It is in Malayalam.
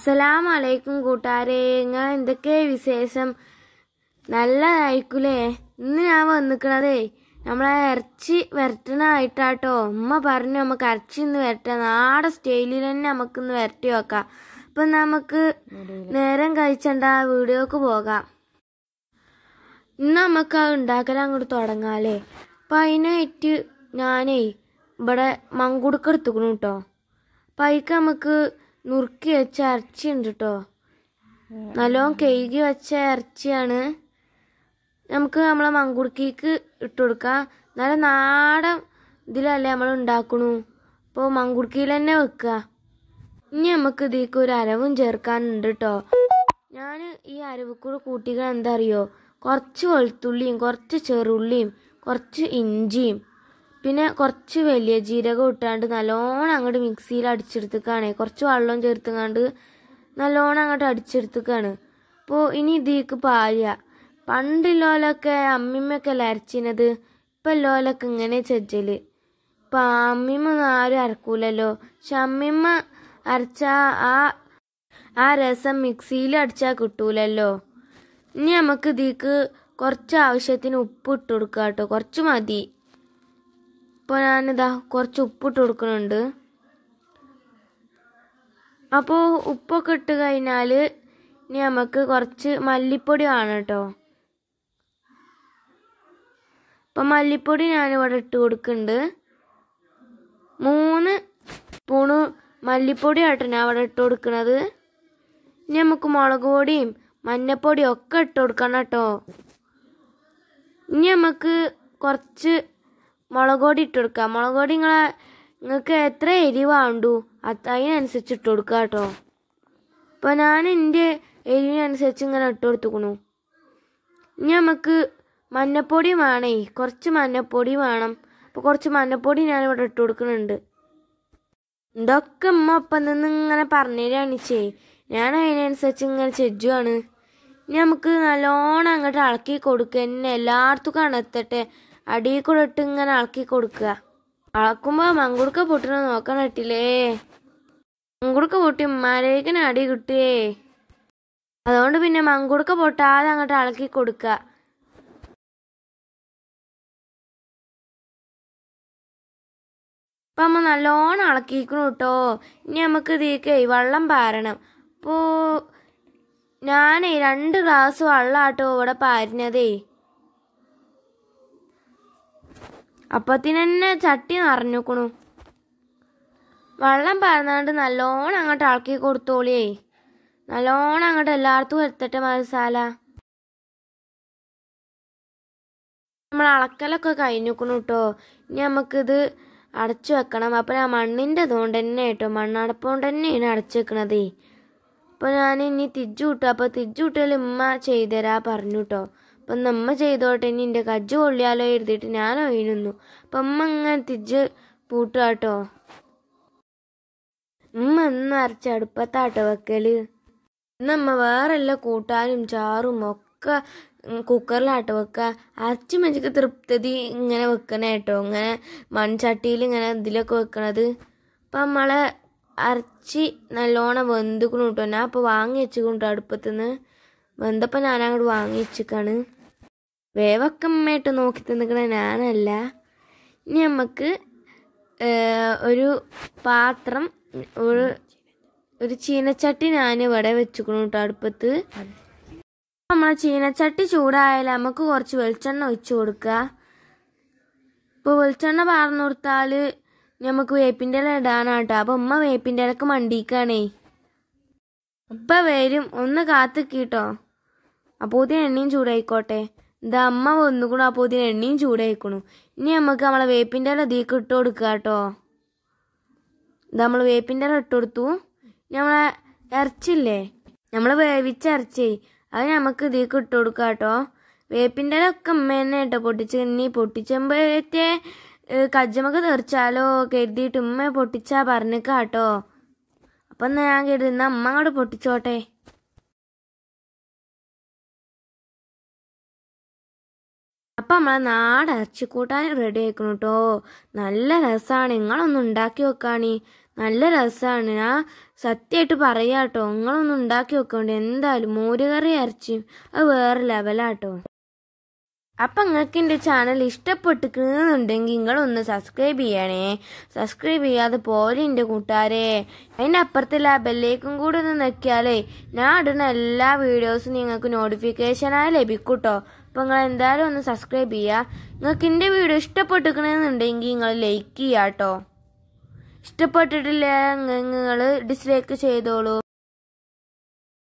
അസ്സലാം അലൈക്കും കൂട്ടാരെ നിങ്ങൾ എന്തൊക്കെ വിശേഷം നല്ലതായിരിക്കൂലേ ഇന്ന് ഞാൻ വന്നിക്കണതേ നമ്മളെ ഇറച്ചി വരട്ടണായിട്ടാട്ടോ ഉമ്മ പറഞ്ഞു നമുക്ക് ഇറച്ചി ഇന്ന് വരട്ടെ നാടെ സ്റ്റൈലിൽ തന്നെ നമുക്കിന്ന് വരട്ടി വെക്കാം അപ്പം നമുക്ക് നേരം കഴിച്ചണ്ട വീഡിയോക്ക് പോകാം ഇന്ന് നമുക്ക് അത് ഉണ്ടാക്കാൻ അങ്ങോട്ട് തുടങ്ങാല്ലേ അപ്പം അതിനായിട്ട് ഞാനേ ഇവിടെ മങ്കുടുക്കെടുത്തുക്കണു കേട്ടോ അപ്പം അതിക്ക് നമുക്ക് നുറുക്കി വെച്ച ഇറച്ചിയുണ്ട് കേട്ടോ നല്ലോണം കഴുകി വെച്ച ഇറച്ചിയാണ് നമുക്ക് നമ്മളെ മങ്കുടുക്കിക്ക് ഇട്ട് കൊടുക്കാം നല്ല നാടൻ ഇതിലല്ലേ നമ്മൾ ഉണ്ടാക്കണു അപ്പോൾ മങ്കുടുക്കിയിൽ തന്നെ വെക്കുക ഇനി നമുക്ക് ഇതിലേക്ക് ഒരു അരവും ചേർക്കാനുണ്ട് കേട്ടോ ഞാൻ ഈ അരവിക്കൂടെ കൂട്ടികൾ എന്താ അറിയോ കുറച്ച് വെളുത്തുള്ളിയും കുറച്ച് ചെറുള്ളിയും കുറച്ച് ഇഞ്ചിയും പിന്നെ കുറച്ച് വലിയ ജീരകം ഇട്ടാണ്ട് നല്ലോണം അങ്ങോട്ട് മിക്സിയിൽ അടിച്ചെടുത്തേക്കാണ് കുറച്ച് വെള്ളം ചേർത്തുങ്ങാണ്ട് നല്ലോണം അങ്ങോട്ട് അടിച്ചെടുത്തേക്കാണ് അപ്പോൾ ഇനി ഇതിക്ക് പാലിയ പണ്ടില്ലോലൊക്കെ അമ്മിമ്മയൊക്കെ അല്ല അരച്ചിനത് ഇപ്പം ലോലൊക്കെ ഇങ്ങനെ ചെജ്ജൽ ഇപ്പം അമ്മിമ്മ ഒന്നും ആരും അരക്കൂലല്ലോ പക്ഷെ അമ്മിമ്മ അരച്ച ആ ആ രസം മിക്സിയിൽ അടിച്ചാൽ കിട്ടൂലല്ലോ ഇനി നമുക്ക് ഇതിക്ക് കുറച്ച് ആവശ്യത്തിന് ഉപ്പ് ഇട്ട് കൊടുക്കാം കേട്ടോ കുറച്ച് മതി അപ്പോൾ ഞാനിതാ കുറച്ച് ഉപ്പിട്ട് കൊടുക്കുന്നുണ്ട് അപ്പോൾ ഉപ്പൊക്കെ ഇട്ട് കഴിഞ്ഞാൽ ഇനി നമുക്ക് കുറച്ച് മല്ലിപ്പൊടി വേണം കേട്ടോ അപ്പം മല്ലിപ്പൊടി ഞാനിവിടെ ഇട്ട് കൊടുക്കുന്നുണ്ട് മൂന്ന് സ്പൂണ് മല്ലിപ്പൊടി ആട്ടോ ഞാൻ അവിടെ ഇട്ട് കൊടുക്കുന്നത് ഇനി നമുക്ക് മുളക് പൊടിയും മഞ്ഞപ്പൊടിയും ഒക്കെ ഇട്ട് കൊടുക്കണം കേട്ടോ ഇനി നമുക്ക് കുറച്ച് മുളക് പൊടി ഇട്ട് കൊടുക്കുക മുളക് പൊടി നിങ്ങൾ നിങ്ങൾക്ക് എത്ര എരിവാണ്ടു അതിനനുസരിച്ച് ഇട്ട് കൊടുക്കുക കേട്ടോ അപ്പോൾ ഞാൻ എൻ്റെ എരിവിനനുസരിച്ച് ഇങ്ങനെ ഇട്ട് കൊടുത്തുക്കണു ഇനി നമുക്ക് മഞ്ഞപ്പൊടി വേണേ കുറച്ച് മഞ്ഞപ്പൊടി വേണം അപ്പോൾ കുറച്ച് മഞ്ഞപ്പൊടി ഞാനിവിടെ ഇട്ട് കൊടുക്കുന്നുണ്ട് ഇതൊക്കെ ഉമ്മ ഒപ്പം നിന്ന് ഇങ്ങനെ പറഞ്ഞു ചേ ഞാൻ അതിനനുസരിച്ച് ഇങ്ങനെ ചെജ്ജുവാണ് ഇനി നമുക്ക് നല്ലോണം അങ്ങോട്ട് ഇളക്കി കൊടുക്കുക എന്നെ എല്ലായിടത്തും കണ്ടെത്തട്ടെ അടിയിൽ കൂടെ ഇട്ട് ഇങ്ങനെ അളക്കി കൊടുക്കുക അളക്കുമ്പോൾ മങ്കുടുക്ക പൊട്ടണ നോക്കാൻ പറ്റില്ലേ മങ്കുടുക്ക പൊട്ടി ഉമ്മാരേക്കിന് അടി കിട്ടിയേ അതുകൊണ്ട് പിന്നെ മങ്കുടുക്ക പൊട്ടാതെ അങ്ങോട്ട് അളക്കി കൊടുക്കുക അപ്പം നമ്മ നല്ലോണം ഇളക്കിക്കണം കേട്ടോ ഇനി നമുക്ക് തീക്കേ വെള്ളം പാരണം അപ്പോ ഞാനേ രണ്ട് ഗ്ലാസ് വെള്ളമാട്ടോ ഇവിടെ പാരുന്നതേ അപ്പത്തിനെന്നെ ചട്ടി നിറഞ്ഞുക്കണു വെള്ളം പറഞ്ഞാണ്ട് നല്ലോണം അങ്ങോട്ട് ഇളക്കി കൊടുത്തോളിയേ നല്ലോണം അങ്ങോട്ട് എല്ലായിടത്തും എടുത്തിട്ട് മസാല നമ്മൾ അളക്കലൊക്കെ കഴിഞ്ഞുക്കണു കേട്ടോ ഇനി നമുക്കിത് അടച്ചു വെക്കണം അപ്പൊ ഞാൻ മണ്ണിൻ്റെ ഇതുകൊണ്ട് തന്നെ കേട്ടോ മണ്ണടപ്പ് കൊണ്ട് തന്നെയാണ് അടച്ചു വെക്കണത് അപ്പോൾ ഞാൻ ഇനി തിജ്ജു കിട്ടും അപ്പോൾ തിജ്ജു കിട്ടിയാൽ ഉമ്മ തരാ പറഞ്ഞു കേട്ടോ അപ്പം നമ്മ ചെയ്തോട്ടെ ഇനി എൻ്റെ കജ്ജ് കൊള്ളിയാലോ എഴുതിയിട്ട് ഞാൻ ഒഴിഞ്ഞു അപ്പം അമ്മ അങ്ങനെ തിരിച്ച് പൂട്ടുകാട്ടോ ഉമ്മ എന്ന് അരച്ച് അടുപ്പത്താട്ടോ വെക്കല് ഇന്നമ്മ വേറെല്ല കൂട്ടാനും ചാറും ഒക്കെ കുക്കറിലാട്ടോ വെക്കുക അരച്ച് മഞ്ചക്ക് തൃപ്തി ഇങ്ങനെ വെക്കണ കേട്ടോ ഇങ്ങനെ മൺചട്ടിയിൽ ഇങ്ങനെ ഇതിലൊക്കെ വെക്കണത് അപ്പം നമ്മളെ അരച്ച് നല്ലോണം വെന്തുക്കണു കേട്ടോ ഞാൻ അപ്പോൾ വാങ്ങി കൊണ്ടോ അടുപ്പത്തുനിന്ന് വെന്തപ്പോൾ ഞാനങ്ങോട്ട് വാങ്ങി വെച്ചിക്കാണ് വേവക്കമ്മയായിട്ട് നോക്കി തിന്നിക്കണ ഞാനല്ല ഇനി നമുക്ക് ഒരു പാത്രം ഒരു ഒരു ചീനച്ചട്ടി ഞാൻ ഇവിടെ വെച്ചുക്കണു കേട്ടോ അടുപ്പത്ത് നമ്മളെ ചീനച്ചട്ടി ചൂടായാലും നമുക്ക് കുറച്ച് വെളിച്ചെണ്ണ ഒഴിച്ചു കൊടുക്കുക ഇപ്പോൾ വെളിച്ചെണ്ണ പാർന്നു കൊടുത്താൽ നമുക്ക് വേപ്പിൻ്റെ ഇല ഇടാനാട്ടോ അപ്പം ഉമ്മ വേപ്പിൻ്റെ ഇലക്ക് മണ്ടിക്കാണേ ഉപ്പ വരും ഒന്ന് കാത്തിക്കിട്ടോ അപ്പോൾ എണ്ണയും ചൂടായിക്കോട്ടെ ഇതാ അമ്മ വന്നുകുണു അപ്പോൾ ഇതിന് എണ്ണയും ചൂടായിക്കണു ഇനി നമുക്ക് നമ്മളെ വേപ്പിൻ്റെ ഇല ഇതിലേക്ക് ഇട്ട് കൊടുക്കുക കേട്ടോ നമ്മൾ വേപ്പിൻ്റെ ഇല ഇട്ട് കൊടുത്തു നമ്മളെ ഇറച്ചില്ലേ നമ്മൾ വേവിച്ച ഇറച്ചി അത് നമുക്ക് ഇതിലേക്ക് ഇട്ട് കൊടുക്കുക കേട്ടോ വേപ്പിൻ്റെ ഇലൊക്കെ അമ്മ തന്നെ കേട്ടോ പൊട്ടിച്ച് ഇനി പൊട്ടിച്ചുമ്പോഴത്തെ കജ്ജമൊക്കെ തീർച്ചാലോ കരുതിയിട്ട് ഉമ്മ പൊട്ടിച്ചാ പറഞ്ഞേക്കാട്ടോ അപ്പം ഞാൻ കരുതുന്ന അമ്മ അങ്ങോട്ട് പൊട്ടിച്ചോട്ടെ അപ്പം നമ്മളെ നാടൻ കൂട്ടാൻ റെഡി ആക്കണം കേട്ടോ നല്ല രസമാണ് നിങ്ങളൊന്ന് ഉണ്ടാക്കി വെക്കാണി നല്ല രസമാണ് ഞാൻ സത്യമായിട്ട് പറയാം കേട്ടോ നിങ്ങളൊന്ന് ഉണ്ടാക്കി വെക്കണ്ട എന്തായാലും മോരുകറി ഇറച്ചിയും അത് വേറെ ലെവലാട്ടോ അപ്പം നിങ്ങൾക്ക് എൻ്റെ ചാനൽ ഇഷ്ടപ്പെട്ടിരിക്കുന്നുണ്ടെങ്കിൽ നിങ്ങളൊന്ന് സബ്സ്ക്രൈബ് ചെയ്യണേ സബ്സ്ക്രൈബ് ചെയ്യാതെ പോലെ എൻ്റെ കൂട്ടുകാരെ അതിൻ്റെ അപ്പുറത്തെ ആ ബെല്ലേക്കും കൂടെ ഒന്ന് നോക്കിയാലേ ഞാൻ ഇടുന്ന എല്ലാ വീഡിയോസും നിങ്ങൾക്ക് നോട്ടിഫിക്കേഷനായി ലഭിക്കൂട്ടോ അപ്പോൾ നിങ്ങൾ എന്തായാലും ഒന്ന് സബ്സ്ക്രൈബ് ചെയ്യുക നിങ്ങൾക്ക് എൻ്റെ വീഡിയോ ഇഷ്ടപ്പെട്ടിരിക്കണമെന്നുണ്ടെങ്കിൽ നിങ്ങൾ ലൈക്ക് ചെയ്യാം കേട്ടോ ഇഷ്ടപ്പെട്ടിട്ടില്ല നിങ്ങൾ ഡിസ്ലൈക്ക് ചെയ്തോളൂ